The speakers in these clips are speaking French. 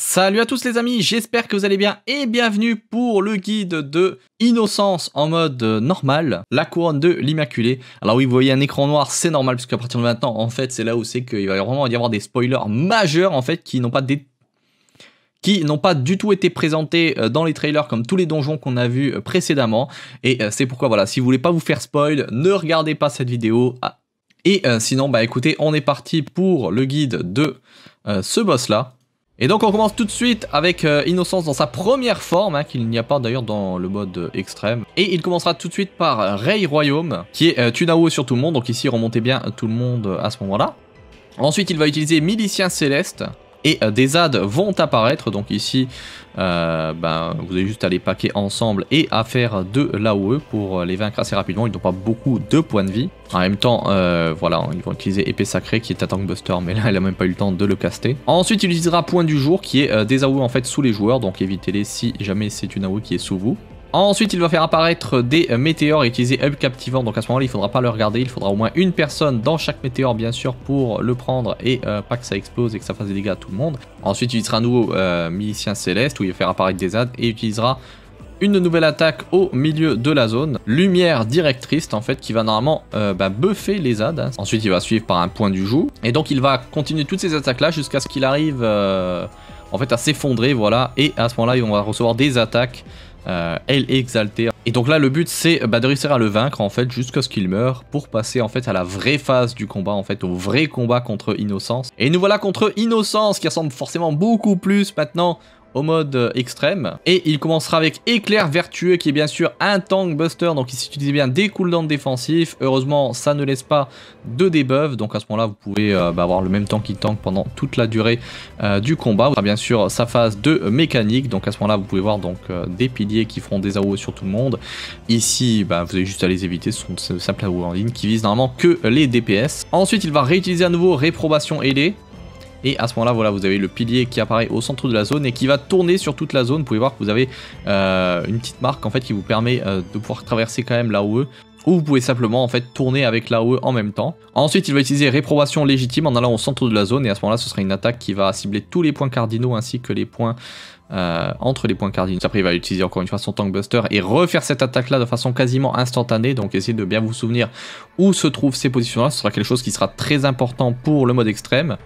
Salut à tous les amis, j'espère que vous allez bien et bienvenue pour le guide de Innocence en mode normal, la couronne de l'Immaculée. Alors oui, vous voyez un écran noir, c'est normal parce qu'à partir de maintenant, en fait, c'est là où c'est qu'il va vraiment y avoir des spoilers majeurs en fait qui n'ont pas qui n'ont pas du tout été présentés euh, dans les trailers comme tous les donjons qu'on a vus euh, précédemment. Et euh, c'est pourquoi, voilà, si vous voulez pas vous faire spoil, ne regardez pas cette vidéo. Ah. Et sinon, bah écoutez, on est parti pour le guide de ce boss là. Et donc on commence tout de suite avec euh, Innocence dans sa première forme, hein, qu'il n'y a pas d'ailleurs dans le mode extrême. Et il commencera tout de suite par Ray Royaume, qui est euh, Tunawo sur tout le monde, donc ici remontez bien tout le monde euh, à ce moment-là. Ensuite il va utiliser Milicien Céleste, et euh, des ZAD vont apparaître. Donc ici, euh, ben, vous avez juste à les paquer ensemble et à faire de l'AOE pour euh, les vaincre assez rapidement. Ils n'ont pas beaucoup de points de vie. En même temps, voilà, ils vont utiliser épée sacrée qui est à buster mais là, elle a même pas eu le temps de le caster. Ensuite, il utilisera point du jour qui est des AOE en fait sous les joueurs, donc évitez-les si jamais c'est une AOE qui est sous vous. Ensuite, il va faire apparaître des météores et utiliser Hub Captivant. Donc à ce moment-là, il faudra pas le regarder. Il faudra au moins une personne dans chaque météore, bien sûr, pour le prendre et euh, pas que ça explose et que ça fasse des dégâts à tout le monde. Ensuite, il utilisera un nouveau euh, Milicien Céleste où il va faire apparaître des ZAD et utilisera une nouvelle attaque au milieu de la zone. Lumière directrice en fait qui va normalement euh, bah, buffer les ZAD. Hein. Ensuite, il va suivre par un point du joue Et donc, il va continuer toutes ces attaques-là jusqu'à ce qu'il arrive en fait à s'effondrer. Voilà. Et à ce moment-là, on va recevoir des attaques euh, elle est exaltée. Et donc là, le but, c'est euh, bah, de réussir à le vaincre, en fait, jusqu'à ce qu'il meure, pour passer, en fait, à la vraie phase du combat, en fait, au vrai combat contre Innocence. Et nous voilà contre Innocence, qui ressemble forcément beaucoup plus, maintenant, mode extrême. Et il commencera avec Éclair Vertueux qui est bien sûr un tank buster, donc il s'utilise bien des cooldowns défensifs. Heureusement, ça ne laisse pas de debuff, donc à ce moment-là, vous pouvez euh, bah, avoir le même tank qui tank pendant toute la durée euh, du combat. Vous aurez bien sûr sa phase de mécanique, donc à ce moment-là, vous pouvez voir donc euh, des piliers qui feront des AO e sur tout le monde. Ici, bah, vous avez juste à les éviter, ce sont de simples AO e en ligne qui visent normalement que les DPS. Ensuite, il va réutiliser à nouveau Réprobation ailée, et à ce moment-là, voilà, vous avez le pilier qui apparaît au centre de la zone et qui va tourner sur toute la zone. Vous pouvez voir que vous avez euh, une petite marque en fait qui vous permet euh, de pouvoir traverser quand même la ou vous pouvez simplement en fait tourner avec la en même temps. Ensuite, il va utiliser réprobation légitime en allant au centre de la zone et à ce moment-là, ce sera une attaque qui va cibler tous les points cardinaux ainsi que les points euh, entre les points cardinaux. Après, il va utiliser encore une fois son tank buster et refaire cette attaque-là de façon quasiment instantanée. Donc, essayez de bien vous souvenir où se trouvent ces positions-là. Ce sera quelque chose qui sera très important pour le mode extrême.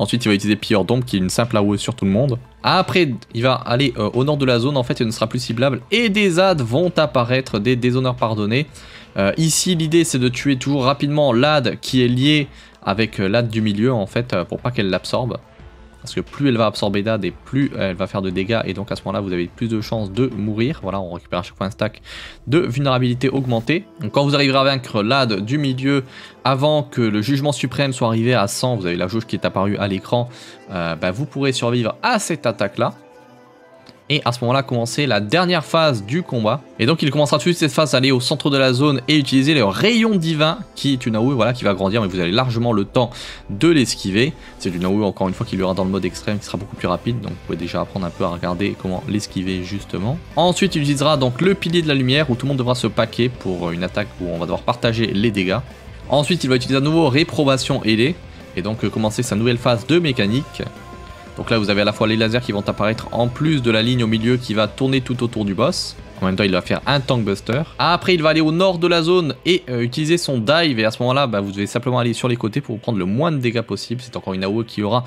Ensuite, il va utiliser Pilleur d'ombre qui est une simple AOE sur tout le monde. Ah, après, il va aller euh, au nord de la zone, en fait, il ne sera plus ciblable. Et des adds vont apparaître, des déshonneurs pardonnés. Euh, ici, l'idée, c'est de tuer toujours rapidement l'AD qui est lié avec euh, l'AD du milieu, en fait, pour pas qu'elle l'absorbe. Parce que plus elle va absorber d'AD et plus euh, elle va faire de dégâts. Et donc à ce moment-là, vous avez plus de chances de mourir. Voilà, on récupère à chaque fois un stack de vulnérabilité augmentée. Donc quand vous arriverez à vaincre l'AD du milieu avant que le jugement suprême soit arrivé à 100, vous avez la jauge qui est apparue à l'écran, euh, bah, vous pourrez survivre à cette attaque-là et à ce moment-là commencer la dernière phase du combat. Et donc il commencera de suite cette phase à aller au centre de la zone et utiliser le rayon divin qui est une AoE voilà, qui va grandir mais vous avez largement le temps de l'esquiver. C'est une AoE encore une fois qui lui aura dans le mode extrême qui sera beaucoup plus rapide donc vous pouvez déjà apprendre un peu à regarder comment l'esquiver justement. Ensuite il utilisera donc le pilier de la lumière où tout le monde devra se paquer pour une attaque où on va devoir partager les dégâts. Ensuite il va utiliser à nouveau réprobation ailée et donc euh, commencer sa nouvelle phase de mécanique donc là, vous avez à la fois les lasers qui vont apparaître en plus de la ligne au milieu qui va tourner tout autour du boss. En même temps, il va faire un tank Après, il va aller au nord de la zone et euh, utiliser son dive. Et à ce moment-là, bah, vous devez simplement aller sur les côtés pour prendre le moins de dégâts possible. C'est encore une AOE qui aura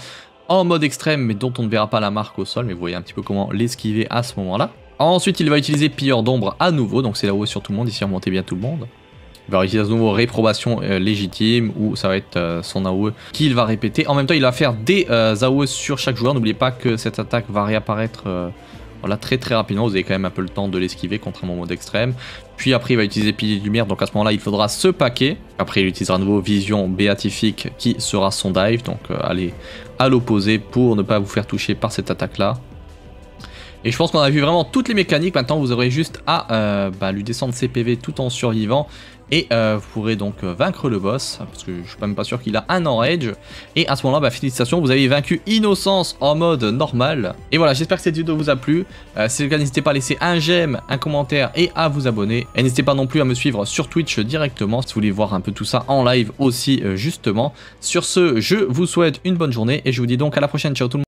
en mode extrême, mais dont on ne verra pas la marque au sol. Mais vous voyez un petit peu comment l'esquiver à ce moment-là. Ensuite, il va utiliser Pilleur d'ombre à nouveau. Donc c'est la e sur tout le monde. Ici, remontez bien tout le monde. Il va utiliser à nouveau réprobation euh, légitime ou ça va être euh, son AOE qu'il va répéter. En même temps, il va faire des euh, AOE sur chaque joueur. N'oubliez pas que cette attaque va réapparaître voilà, très très rapidement. Vous avez quand même un peu le temps de l'esquiver contre un moment d'extrême. Puis après, il va utiliser pilier de lumière. Donc à ce moment-là, il faudra se paquer. Après, il utilisera à nouveau vision béatifique qui sera son dive. Donc allez à l'opposé pour ne pas vous faire toucher par cette attaque-là. Et je pense qu'on a vu vraiment toutes les mécaniques. Maintenant, vous aurez juste à euh, bah, lui descendre ses PV tout en survivant. Et euh, vous pourrez donc euh, vaincre le boss, parce que je suis même pas sûr qu'il a un enrage. Et à ce moment-là, bah, félicitations, vous avez vaincu Innocence en mode normal. Et voilà, j'espère que cette vidéo vous a plu. si c'est le cas, n'hésitez pas à laisser un j'aime, un commentaire et à vous abonner. Et n'hésitez pas non plus à me suivre sur Twitch directement, si vous voulez voir un peu tout ça en live aussi, justement. Sur ce, je vous souhaite une bonne journée et je vous dis donc à la prochaine. Ciao tout le monde.